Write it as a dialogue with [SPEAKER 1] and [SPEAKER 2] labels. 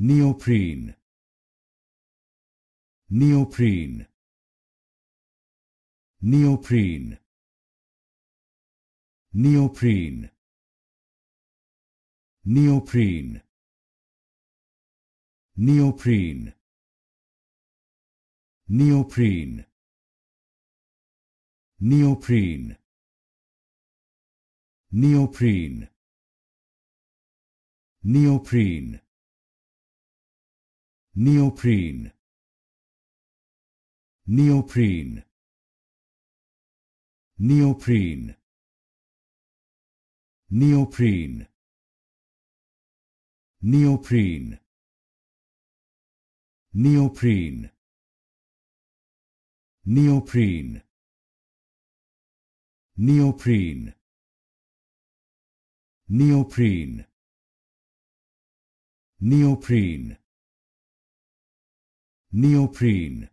[SPEAKER 1] neoprene neoprene neoprene neoprene neoprene neoprene neoprene neoprene neoprene neoprene neoprene neoprene neoprene neoprene neoprene neoprene neoprene neoprene neoprene neoprene neoprene